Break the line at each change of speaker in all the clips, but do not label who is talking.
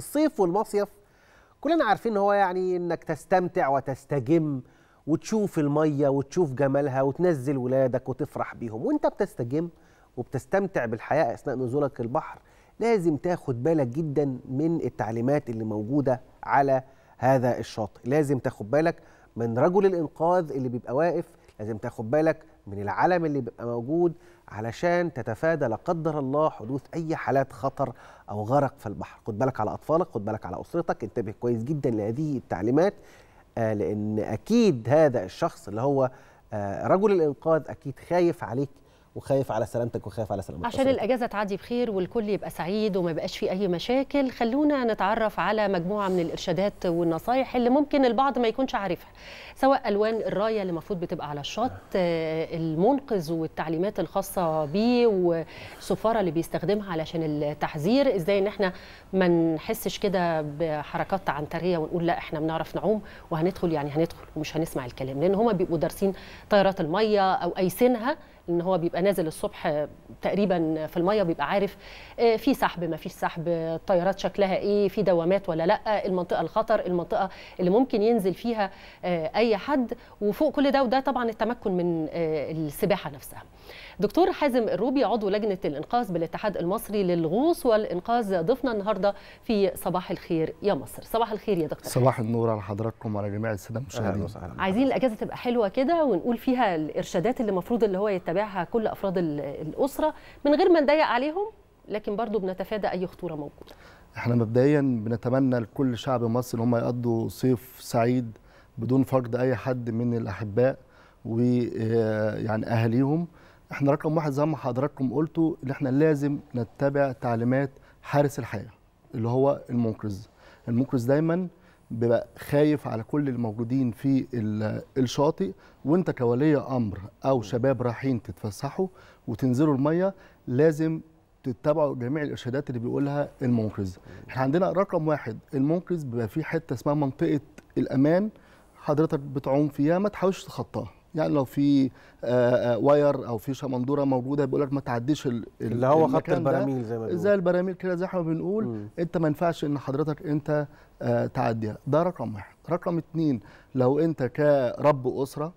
الصيف والمصيف كلنا عارفين ان هو يعني انك تستمتع وتستجم وتشوف الميه وتشوف جمالها وتنزل ولادك وتفرح بيهم وانت بتستجم وبتستمتع بالحياه اثناء نزولك البحر لازم تاخد بالك جدا من التعليمات اللي موجوده على هذا الشاطئ لازم تاخد بالك من رجل الانقاذ اللي بيبقى واقف لازم تاخد بالك من العلم اللي بيبقى موجود علشان تتفادى لا قدر الله حدوث اي حالات خطر او غرق في البحر خد بالك على اطفالك خد بالك على اسرتك انتبه كويس جدا لهذه التعليمات آه، لان اكيد هذا الشخص اللي هو آه، رجل الانقاذ اكيد خايف عليك وخايف على سلامتك وخايف على سلامتك عشان
الاجازه تعدي بخير والكل يبقى سعيد وما يبقاش فيه اي مشاكل خلونا نتعرف على مجموعه من الارشادات والنصايح اللي ممكن البعض ما يكونش عارفها سواء الوان الرايه اللي المفروض بتبقى على الشط آه، المنقذ والتعليمات الخاصه بيه والصفاره اللي بيستخدمها علشان التحذير ازاي ان احنا ما نحسش كده بحركات عنتريه ونقول لا احنا بنعرف نعوم وهندخل يعني هندخل ومش هنسمع الكلام لان هما بيبقوا دارسين طيارات الميه او ايسينها ان هو بيبقى بيبقى نازل الصبح تقريبا في الميه بيبقى عارف آه، في سحب ما فيش سحب الطيارات شكلها ايه في دوامات ولا لا المنطقه الخطر المنطقه اللي ممكن ينزل فيها آه، اي حد وفوق كل ده وده طبعا التمكن من آه، السباحه نفسها دكتور حازم الروبي عضو لجنه الانقاذ بالاتحاد المصري للغوص والانقاذ ضيفنا النهارده في صباح الخير يا مصر صباح الخير يا دكتور
صباح النور على حضراتكم وعلى جميع الساده المشاهدين
عايزين الاجازه تبقى حلوه كده ونقول فيها الارشادات اللي المفروض اللي هو يتبعها كل لافراد الاسره من غير ما نضيق عليهم لكن برضو بنتفادى اي خطوره موجوده
احنا مبدئيا بنتمنى لكل شعب مصر ان هم يقضوا صيف سعيد بدون فقد اي حد من الاحباء ويعني آه، اهاليهم احنا رقم واحد زي ما حضراتكم قلتوا ان احنا لازم نتبع تعليمات حارس الحياه اللي هو المنقذ المنقذ دايما بيبقى خايف على كل الموجودين في الشاطئ وانت كولي امر او شباب رايحين تتفسحوا وتنزلوا الميه لازم تتبعوا جميع الارشادات اللي بيقولها المنقذ. احنا عندنا رقم واحد المنقذ بيبقى في حته اسمها منطقه الامان حضرتك بتعوم فيها ما تحاولش تخطاها. يعني لو في آه، آه، واير او في شمندوره موجوده بيقول لك ما تعديش اللي هو خط البراميل زي ما بنقول زي البراميل كده زي احنا بنقول م. انت ما ينفعش ان حضرتك انت آه، تعديها ده رقم واحد رقم اتنين لو انت كرب اسره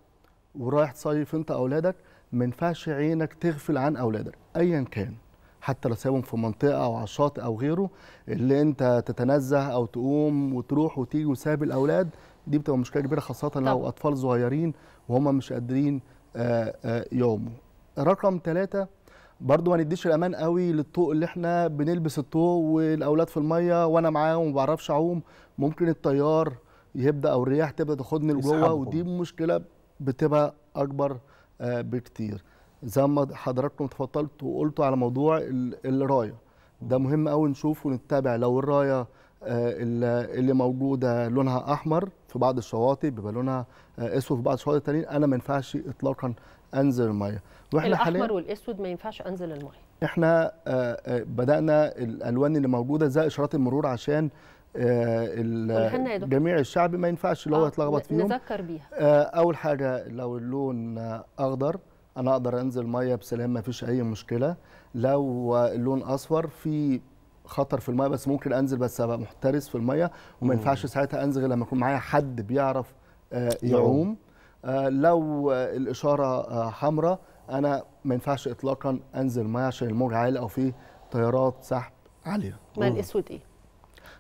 ورايح تصيف انت اولادك ما ينفعش عينك تغفل عن اولادك ايا كان حتى لو سايبهم في منطقه او على الشاطئ او غيره اللي انت تتنزه او تقوم وتروح وتيجي وساب الاولاد دي بتبقى مشكله كبيره خاصه طب. لو اطفال صغيرين وهم مش قادرين آه، آه، يقوموا رقم ثلاثة برضو ما نديش الامان قوي للطوق اللي احنا بنلبس الطوق والاولاد في الميه وانا معاهم وما بعرفش اعوم ممكن التيار يبدا او الرياح تبدا تاخدني لجوه ودي مشكله بتبقى اكبر آه، بكتير زي ما حضراتكم تفضلت وقلتوا على موضوع الرايه ده مهم قوي نشوف ونتابع لو الرايه اللي موجوده لونها احمر في بعض الشواطئ ببالونها آه، اسود في بعض الشواطئ التانيين انا ما ينفعش اطلاقا انزل الميه واحنا الاحمر
والاسود ما ينفعش انزل الميه
احنا آه، آه، بدانا الالوان اللي موجوده زي اشارات المرور عشان جميع الشعب ما ينفعش اللي هو يتلخبط فيهم نذكر بيها اول حاجه لو اللون اخضر انا اقدر انزل ميه بسلام ما فيش اي مشكله لو اللون اصفر في خطر في الميه بس ممكن انزل بس ابقى محترس في الميه وما ينفعش ساعتها انزل لما يكون معايا حد بيعرف آه، يعوم آه، لو آه، الاشاره حمراء انا ما ينفعش اطلاقا انزل الميه عشان الموج عالي او في تيارات سحب
عاليه ما الاسود ايه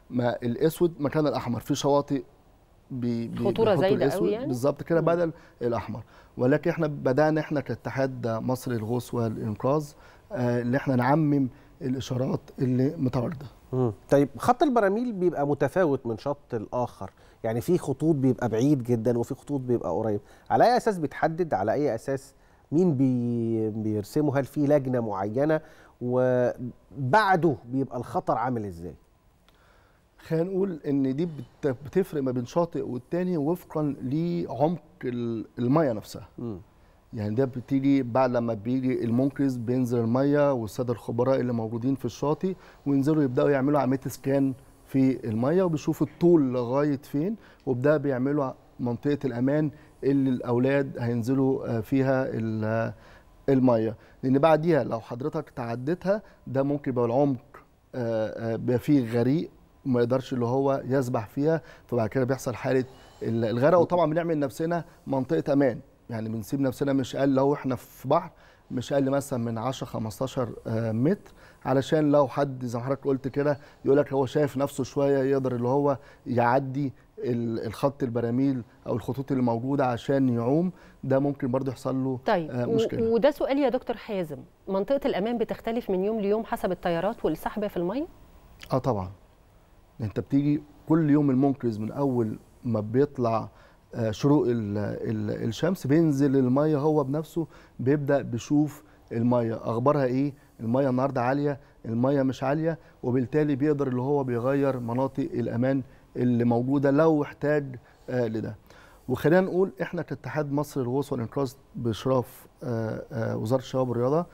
ما الاسود مكان الاحمر في شواطئ بي خطوره زايده قوي يعني بالظبط كده بدل الاحمر ولكن احنا بدانا احنا كاتحاد مصري للغوص والانقاذ اللي احنا نعمم الاشارات اللي متعارضه طيب خط البراميل
بيبقى متفاوت من شط الاخر يعني في خطوط بيبقى بعيد جدا وفي خطوط بيبقى قريب على اي اساس بيتحدد على اي اساس مين بي... بيرسمه هل في لجنه
معينه وبعده بيبقى الخطر عامل ازاي خلينا نقول ان دي بتفرق ما بين شاطئ والتاني وفقا لعمق الميه نفسها م. يعني ده بتيجي بعد لما بيجي المنقذ بينزل الميه والساده الخبراء اللي موجودين في الشاطئ وينزلوا يبداوا يعملوا عمليه سكان في الميه وبيشوفوا الطول لغايه فين وبدا بيعملوا منطقه الامان اللي الاولاد هينزلوا آه، فيها آه، الميه لان بعديها لو حضرتك تعديتها ده ممكن يبقى العمق آه، بيبقى فيه غريق وما يقدرش اللي هو يسبح فيها فبعد كده بيحصل حاله الغرق وطبعا بنعمل نفسنا منطقه امان يعني بنسيب نفسنا مش اقل لو احنا في بحر مش اقل مثلا من 10 15 آه، متر علشان لو حد زي ما حضرتك قلت كده يقول لك هو شايف نفسه شويه يقدر اللي هو يعدي الخط البراميل او الخطوط اللي موجوده عشان يعوم ده ممكن برضه يحصل له طيب آه، مشكله
وده سؤال يا دكتور حازم منطقه الامان بتختلف من يوم ليوم حسب التيارات والسحب في الميه
اه طبعا انت بتيجي كل يوم المنقذ من اول ما بيطلع آه، شروق الشمس بينزل الميه هو بنفسه بيبدا بيشوف الميه اخبارها ايه الميه النهارده عاليه الميه مش عاليه وبالتالي بيقدر اللي هو بيغير مناطق الامان اللي موجوده لو احتاج آه، لده وخلينا نقول احنا كاتحاد مصر للغوص والانقاذ باشراف آه، وزاره الشباب والرياضه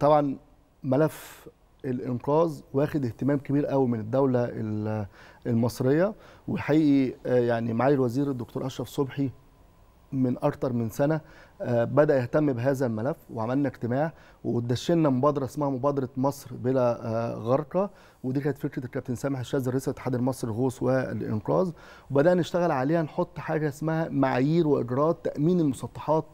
طبعا ملف الانقاذ واخد اهتمام كبير قوي من الدوله المصريه وحقيقي آه، يعني معالي الوزير الدكتور اشرف صبحي من اكتر من سنه آه، بدا يهتم بهذا الملف وعملنا اجتماع ودشنا مبادره اسمها مبادره مصر بلا آه، غرقه ودي كانت فكره الكابتن سامح الشاذ رئيس الاتحاد المصري للغوص والانقاذ وبدانا نشتغل عليها نحط حاجه اسمها معايير واجراءات تامين المسطحات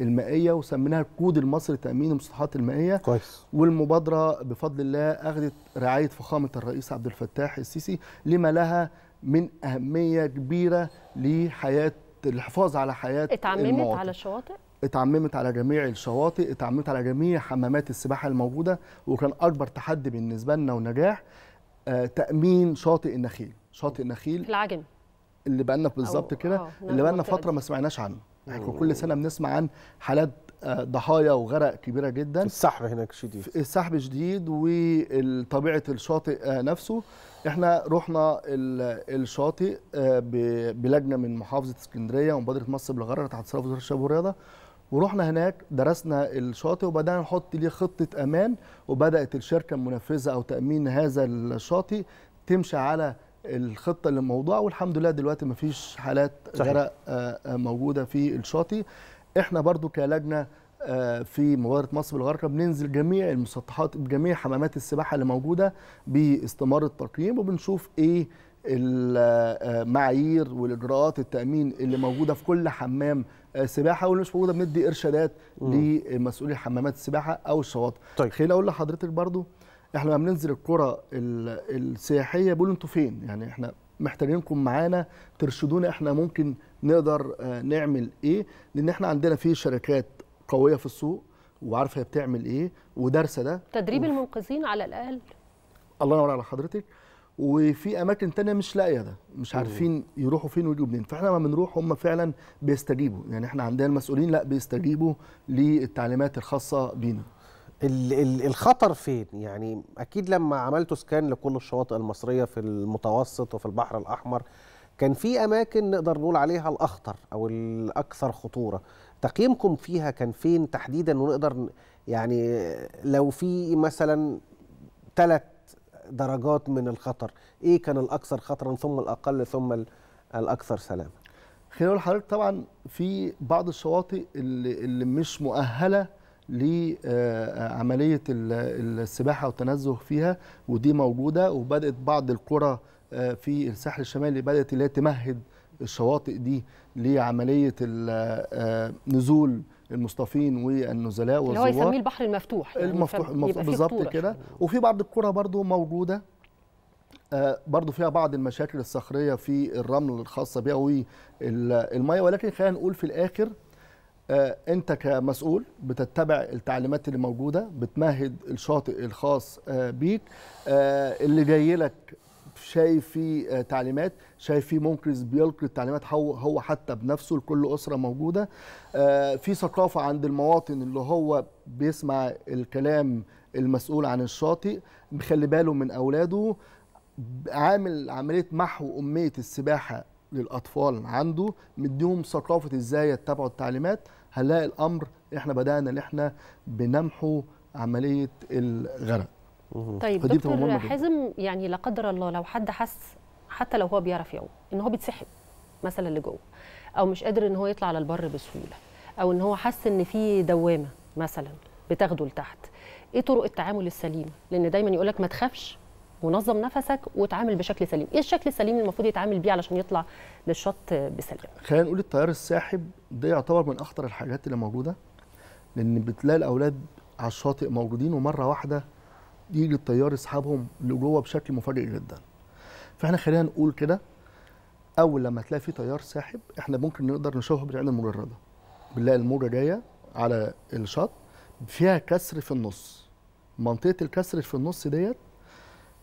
المائيه وسميناها الكود المصري لتامين المصطلحات المائيه كويس والمبادره بفضل الله اخذت رعايه فخامه الرئيس عبد الفتاح السيسي لما لها من اهميه كبيره لحياه الحفاظ على حياه اتعممت المواطن. على الشواطئ اتعممت على جميع الشواطئ اتعممت على جميع حمامات السباحه الموجوده وكان اكبر تحدي بالنسبه لنا ونجاح آه تامين شاطئ النخيل شاطئ النخيل في العجم اللي بقالنا بالظبط كده آه، اللي بقالنا فتره ما سمعناش عنه احنا كل سنه بنسمع عن حالات آه، ضحايا وغرق كبيره جدا السحب هناك شديد السحب شديد وطبيعه الشاطئ آه، نفسه احنا رحنا الشاطئ آه، بلجنه من محافظه اسكندريه ومبادره مصر بالغرق تحت تصرف وزاره الشباب والرياضه ورحنا هناك درسنا الشاطئ وبدانا نحط ليه خطه امان وبدات الشركه المنفذه او تامين هذا الشاطئ تمشي على الخطه للموضوع والحمد لله دلوقتي ما فيش حالات غرق آه، آه، موجوده في الشاطئ احنا برضو كلجنه آه، في مبادره مصر بالغرقه بننزل جميع المسطحات بجميع حمامات السباحه اللي موجوده باستمارة التقييم وبنشوف ايه المعايير والاجراءات التامين اللي موجوده في كل حمام سباحه واللي مش موجوده بندي ارشادات لمسؤولي حمامات السباحه او الشواطئ طيب. خليني اقول لحضرتك برضو احنا لما بننزل الكرة السياحيه بيقولوا انتوا فين يعني احنا محتاجينكم معانا ترشدونا احنا ممكن نقدر آه، نعمل ايه لان احنا عندنا في شركات قويه في السوق وعارفه هي بتعمل ايه ودارسه ده
تدريب و... المنقذين على الاقل
الله ينور على حضرتك وفي اماكن تانية مش لاقيه ده مش عارفين يروحوا فين ويجوا منين فاحنا لما بنروح هم فعلا بيستجيبوا يعني احنا عندنا المسؤولين لا بيستجيبوا للتعليمات الخاصه بينا
الخطر فين يعني اكيد لما عملتوا سكان لكل الشواطئ المصريه في المتوسط وفي البحر الاحمر كان في اماكن نقدر نقول عليها الاخطر او الاكثر خطوره تقييمكم فيها كان فين تحديدا ونقدر يعني لو في مثلا ثلاث درجات من الخطر ايه كان الاكثر
خطرا ثم الاقل ثم الاكثر سلامه خلينا نقول لحضرتك طبعا في بعض الشواطئ اللي, اللي مش مؤهله لعملية السباحة والتنزه فيها ودي موجودة وبدأت بعض القرى آه، في الساحل الشمالي بدأت اللي تمهد الشواطئ دي لعملية آه، نزول المصطفين والنزلاء والزوار اللي هو يسميه
البحر المفتوح يعني المفتوح, المفتوح بالظبط كده
وفي بعض القرى برضو موجودة آه، برضو فيها بعض المشاكل الصخرية في الرمل الخاصة بها والمية ولكن خلينا نقول في الآخر آه، انت كمسؤول بتتبع التعليمات اللي موجوده بتمهد الشاطئ الخاص آه، بيك آه، اللي جاي لك شايف في تعليمات شايف في منقذ بيلقي التعليمات هو هو حتى بنفسه لكل اسره موجوده في ثقافه عند المواطن اللي هو بيسمع الكلام المسؤول عن الشاطئ بيخلي باله من اولاده عامل عمليه محو اميه السباحه للاطفال عنده مديهم ثقافه ازاي يتبعوا التعليمات هنلاقي الامر احنا بدانا ان احنا بنمحو عمليه الغرق طيب دكتور
حزم يعني لا قدر الله لو حد حس حتى لو هو بيعرف يعوم ان هو بيتسحب مثلا لجوه او مش قادر ان هو يطلع على البر بسهوله او ان هو حس ان في دوامه مثلا بتاخده لتحت ايه طرق التعامل السليمه لان دايما يقول لك ما تخافش ونظم نفسك وتعامل بشكل سليم ايه الشكل السليم اللي المفروض يتعامل بيه علشان يطلع للشط بسلام
خلينا نقول التيار الساحب ده يعتبر من اخطر الحاجات اللي موجوده لان بتلاقي الاولاد على الشاطئ موجودين ومره واحده يجي التيار يسحبهم لجوه بشكل مفاجئ جدا فاحنا خلينا نقول كده اول لما تلاقي في تيار ساحب احنا ممكن نقدر نشوفه بالعين المجرده بنلاقي الموجه جايه على الشط فيها كسر في النص منطقه الكسر في النص ديت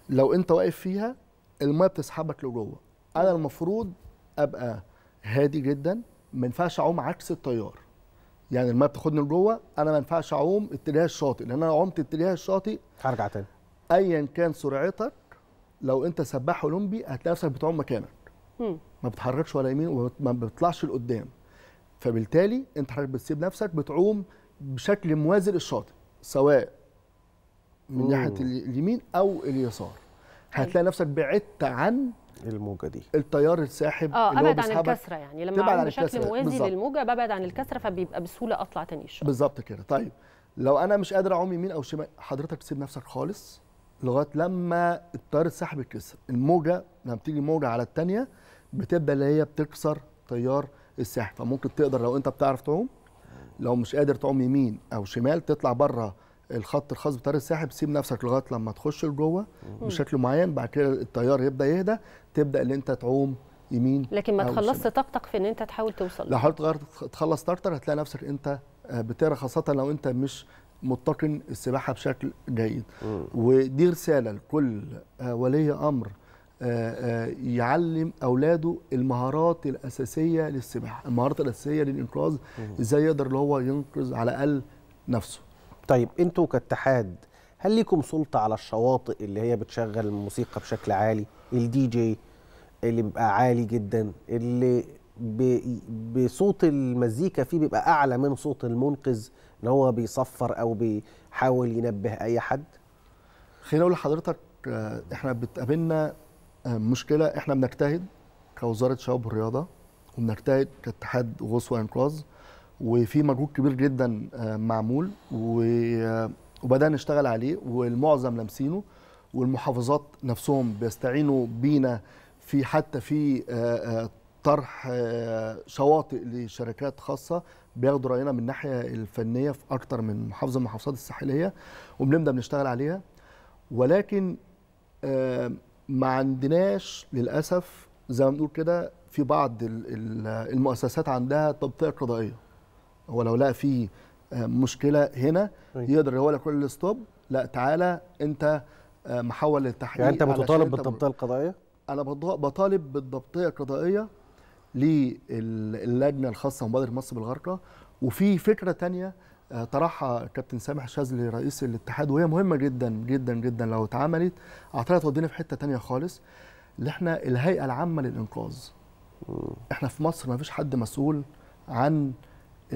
لو انت واقف فيها الميه بتسحبك لجوه انا المفروض ابقى هادي جدا ما ينفعش اعوم عكس التيار يعني الميه بتاخدني لجوه انا ما ينفعش اعوم اتجاه الشاطئ لان انا عمت اتجاه الشاطئ هرجع تاني ايا كان سرعتك لو انت سباح اولمبي هتلاقي نفسك بتعوم مكانك ما بتحركش ولا يمين وما بتطلعش لقدام فبالتالي انت حضرتك بتسيب نفسك بتعوم بشكل موازي للشاطئ سواء من ناحيه اليمين او اليسار هتلاقي نفسك بعدت عن الموجه دي التيار الساحب اه ابعد عن الكسره يعني لما اقعد بشكل موازي بالزبط.
للموجه ببعد عن الكسره فبيبقى بسهوله اطلع تاني الشغل
بالظبط كده طيب لو انا مش قادر اعوم يمين او شمال حضرتك تسيب نفسك خالص لغايه لما التيار الساحب يتكسر الموجه لما بتيجي موجه على الثانيه بتبدا اللي هي بتكسر تيار الساحب فممكن تقدر لو انت بتعرف تعوم لو مش قادر تعوم يمين او شمال تطلع بره الخط الخاص بطيار الساحب سيب نفسك لغايه لما تخش لجوه بشكل معين بعد كده التيار يبدا يهدى تبدا ان انت تعوم يمين لكن ما تخلصت
طاقتك في ان انت تحاول توصل لو حاولت
تخلص طاقتك هتلاقي نفسك انت آه، بتقرا خاصه لو انت مش متقن السباحه بشكل جيد ودي رساله لكل آه، ولي امر آه، يعلم اولاده المهارات الاساسيه للسباحه المهارات الاساسيه للانقاذ ازاي يقدر اللي هو ينقذ على الاقل نفسه طيب انتوا كاتحاد
هل ليكم سلطه على الشواطئ اللي هي بتشغل الموسيقى بشكل عالي الدي جي اللي بيبقى عالي جدا اللي بصوت المزيكا فيه بيبقى اعلى من صوت المنقذ ان هو بيصفر او بيحاول ينبه اي
حد خليني اقول لحضرتك آه، احنا بتقابلنا آه، مشكله احنا بنجتهد كوزاره شباب والرياضه وبنجتهد كاتحاد غوص وانقاذ وفي مجهود كبير جدا آه، معمول آه، وبدانا نشتغل عليه والمعظم لامسينه والمحافظات نفسهم بيستعينوا بينا في حتى في آه، طرح شواطئ لشركات خاصه بياخدوا راينا من الناحيه الفنيه في اكتر من محافظه من المحافظات الساحليه وبنبدا بنشتغل عليها ولكن ما عندناش للاسف زي ما بنقول كده في بعض المؤسسات عندها تبطئه قضائيه هو لو لقى في آه، مشكله هنا طيب. يقدر يقول لك كل ستوب لا تعالى انت آه، محول للتحقيق يعني انت بتطالب بالضبطيه القضائيه؟ انا بطالب بالضبطيه القضائيه للجنه الخاصه بمبادره مصر بالغرقى وفي فكره تانية آه، طرحها كابتن سامح شاذلي رئيس الاتحاد وهي مهمه جدا جدا جدا لو اتعملت اعتقد تودينا في حته تانية خالص اللي احنا الهيئه العامه للانقاذ احنا في مصر ما فيش حد مسؤول عن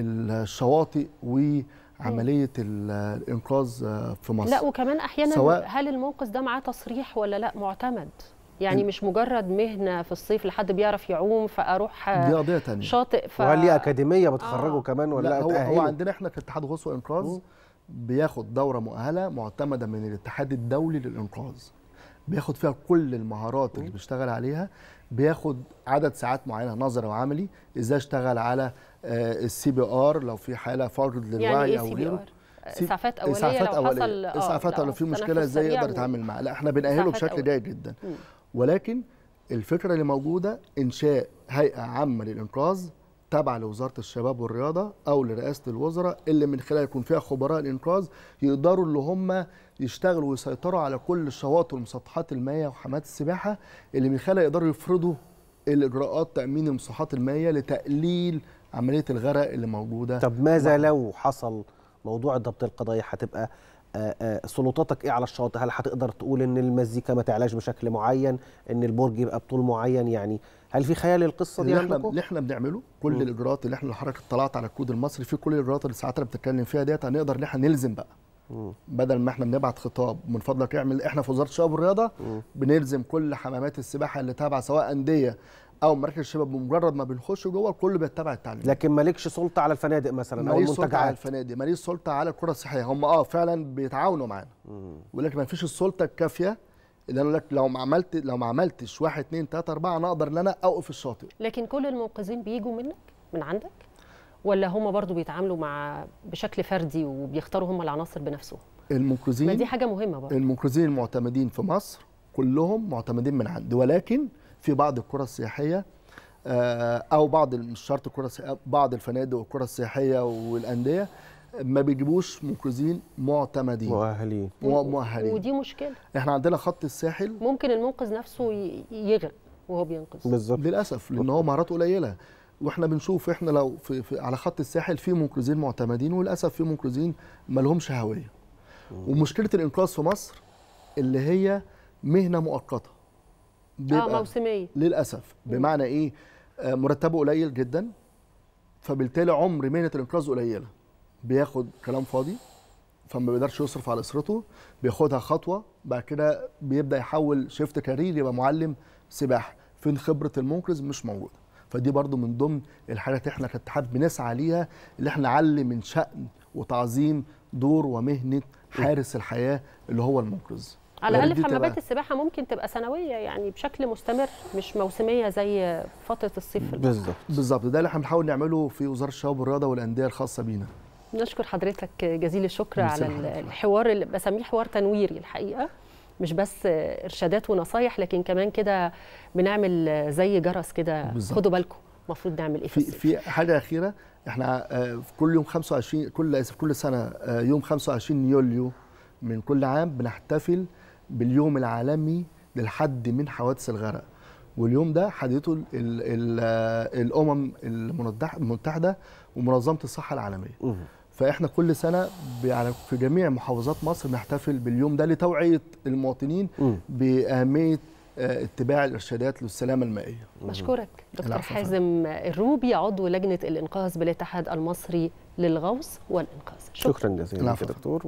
الشواطئ وعمليه الانقاذ آه، في مصر لا
وكمان احيانا سواء هل الموقف ده معاه تصريح ولا لا معتمد
يعني مش مجرد
مهنه في الصيف لحد بيعرف يعوم فاروح آه، دي
قضيه تانية شاطئ ف... وهل ليه اكاديميه بتخرجه آه. كمان ولا لا هو, هو عندنا احنا في اتحاد غوص وانقاذ بياخد دوره مؤهله معتمده من الاتحاد الدولي للانقاذ بياخد فيها كل المهارات اللي بيشتغل عليها بياخد عدد ساعات معينه نظري وعملي ازاي اشتغل على السي بي ار لو في حاله فرد للوعي يعني إيه او غيره اسعافات آه، اوليه اسعافات لو حصل اسعافات آه، لو في مشكله ازاي يقدر يعني. يتعامل معاها لا احنا بنأهله بشكل جيد جدا ولكن الفكره اللي موجوده انشاء هيئه عامه للانقاذ تابعه لوزاره الشباب والرياضه او لرئاسه الوزراء اللي من خلال يكون فيها خبراء الانقاذ يقدروا اللي هم يشتغلوا ويسيطروا على كل الشواطئ والمسطحات المائية وحمامات السباحه اللي من خلالها يقدروا يفرضوا الاجراءات تامين المسطحات المائيه لتقليل عمليه الغرق اللي موجوده طب ماذا و... لو حصل موضوع ضبط القضايا هتبقى آه، آه،
سلطاتك ايه على الشاطئ هل هتقدر تقول ان المزيكا ما تعلاش بشكل معين ان البرج يبقى بطول
معين يعني هل في خيال القصه دي اللي احنا اللي احنا بنعمله كل الاجراءات اللي احنا حضرتك اطلعت على الكود المصري في كل الاجراءات اللي ساعات بتتكلم فيها ديت هنقدر ان احنا نلزم بقى مم. بدل ما احنا بنبعت خطاب من فضلك اعمل احنا في وزاره الشباب والرياضه بنلزم كل حمامات السباحه اللي تابعه سواء انديه او مركز الشباب بمجرد ما بنخش جوه الكل بيتبع التعليم لكن مالكش سلطه على الفنادق مثلا او المنتجعات ماليش سلطه على الفنادق ماليش سلطه على الكره الصحيه هم اه فعلا بيتعاونوا معانا ولكن ما فيش السلطه الكافيه اللي انا لك لو ما عملت لو ما عملتش 1 2 3 4 انا اقدر ان انا اوقف الشاطئ
لكن كل المنقذين بيجوا منك من عندك ولا هم برضو بيتعاملوا مع بشكل فردي وبيختاروا هم العناصر بنفسهم
المنقذين ما دي حاجه مهمه برضو المنقذين المعتمدين في مصر كلهم معتمدين من عندي ولكن في بعض القرى السياحيه آه، او بعض مش شرط القرى بعض الفنادق والقرى السياحيه والانديه ما بيجيبوش منقذين معتمدين مؤهلين مؤهلين ودي مشكله احنا عندنا خط الساحل
ممكن المنقذ نفسه يغرق وهو بينقذ
بالظبط للاسف لان هو مهاراته قليله واحنا بنشوف احنا لو في, في على خط الساحل في منقذين معتمدين وللاسف في منقذين ما لهمش هويه ومشكله الانقاذ في مصر اللي هي مهنه مؤقته بيبقى آه موسميه للاسف بمعنى ايه آه، مرتبه قليل جدا فبالتالي عمر مهنه الانقاذ قليله بياخد كلام فاضي فما بيقدرش يصرف على اسرته بياخدها خطوه بعد كده بيبدا يحول شيفت كارير يبقى معلم سباحه فين خبره المنقذ مش موجوده فدي برضو من ضمن الحاجات احنا كاتحاد بنسعى ليها اللي احنا نعلي من شأن وتعظيم دور ومهنه حارس الحياه اللي هو المنقذ على يعني الاقل حمامات
السباحه ممكن تبقى سنويه يعني بشكل مستمر مش موسميه زي فتره الصيف بالظبط
بالظبط ده اللي احنا بنحاول نعمله في وزاره الشباب والرياضه والانديه الخاصه بينا
نشكر حضرتك جزيل الشكر على الحوار اللي بسميه حوار تنويري الحقيقه مش بس ارشادات ونصايح لكن كمان كده بنعمل زي جرس كده خدوا بالكم المفروض نعمل ايه في
في, حاجه اخيره احنا في آه، كل يوم 25 كل اسف كل سنه آه، يوم 25 يوليو من كل عام بنحتفل باليوم العالمي للحد من حوادث الغرق واليوم ده حددته الامم المتحده ومنظمه الصحه العالميه فاحنا كل سنه يعني في جميع محافظات مصر نحتفل باليوم ده لتوعيه المواطنين باهميه آه، اتباع الارشادات للسلامه المائيه. مشكورك دكتور حازم
الروبي عضو لجنه الانقاذ بالاتحاد المصري للغوص والانقاذ.
شكرا, شكرا جزيلا دكتور.